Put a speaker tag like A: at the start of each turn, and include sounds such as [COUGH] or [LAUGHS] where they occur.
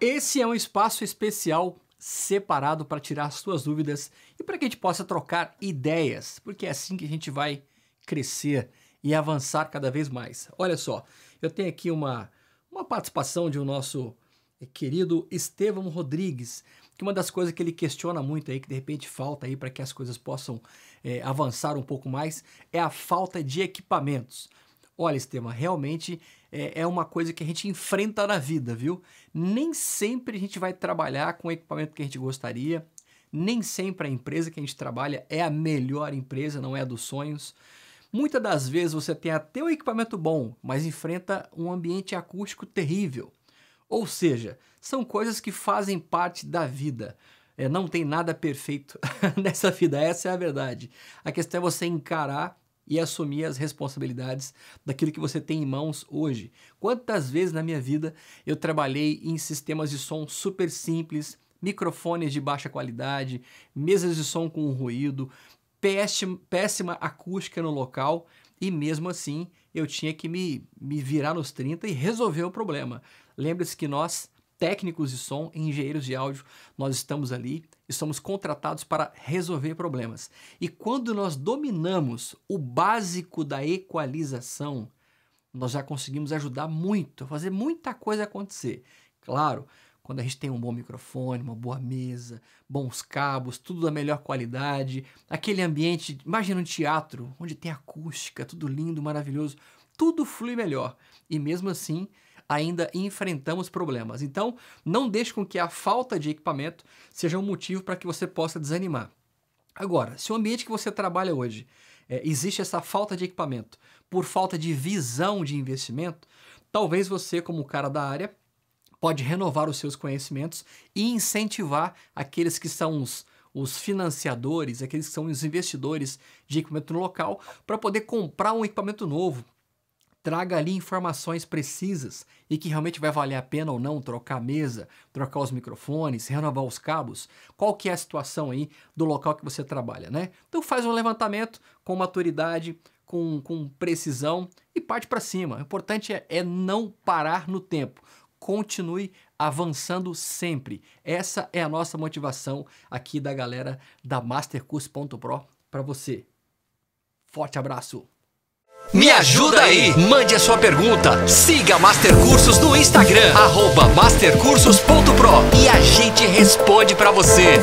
A: Esse é um espaço especial separado para tirar as suas dúvidas e para que a gente possa trocar ideias, porque é assim que a gente vai crescer e avançar cada vez mais. Olha só, eu tenho aqui uma, uma participação de um nosso querido Estevam Rodrigues, que uma das coisas que ele questiona muito aí, que de repente falta aí para que as coisas possam é, avançar um pouco mais, é a falta de equipamentos. Olha, Estema, realmente é, é, uma coisa que a gente enfrenta na vida, viu? Nem sempre a gente vai trabalhar com o equipamento que a gente gostaria, nem sempre a empresa que a gente trabalha é a melhor empresa, não é a dos sonhos. Muitas das vezes você tem até um equipamento bom, mas enfrenta um ambiente acústico terrível. Ou seja, são coisas que fazem parte da vida. É, não tem nada perfeito [LAUGHS] nessa vida, essa é a verdade. A questão é você encarar e assumir as responsabilidades daquilo que você tem em mãos hoje. Quantas vezes na minha vida eu trabalhei em sistemas de som super simples, microfones de baixa qualidade, mesas de som com ruído, péssima, péssima acústica no local e mesmo assim eu tinha que me, me virar nos 30 e resolver o problema. Lembre-se que nós técnicos de som, engenheiros de áudio, nós estamos ali, estamos contratados para resolver problemas. E quando nós dominamos o básico da equalização, nós já conseguimos ajudar muito, fazer muita coisa acontecer. Claro, quando a gente tem um bom microfone, uma boa mesa, bons cabos, tudo da melhor qualidade, aquele ambiente, imagina um teatro onde tem acústica, tudo lindo, maravilhoso tudo flui melhor. E mesmo assim, ainda enfrentamos problemas. Então, não deixe com que a falta de equipamento seja um motivo para que você possa desanimar. Agora, se o ambiente que você trabalha hoje é, existe essa falta de equipamento por falta de visão de investimento, talvez você, como cara da área, pode renovar os seus conhecimentos e incentivar aqueles que são os os financiadores, aqueles que são os investidores de equipamento no local, para poder comprar um equipamento novo, traga ali informações precisas e que realmente vai valer a pena ou não trocar a mesa, trocar os microfones, renovar os cabos, qual que é a situação aí do local que você trabalha, né? Então faz um levantamento com maturidade, com, com precisão e parte para cima. O importante é, é não parar no tempo. Continue avançando sempre. Essa é a nossa motivação aqui da galera da mastercurso.pro para você. Forte abraço! Me ajuda aí! Mande a sua pergunta. Siga Master Cursos no Instagram, mastercursos.pro e a gente responde para você.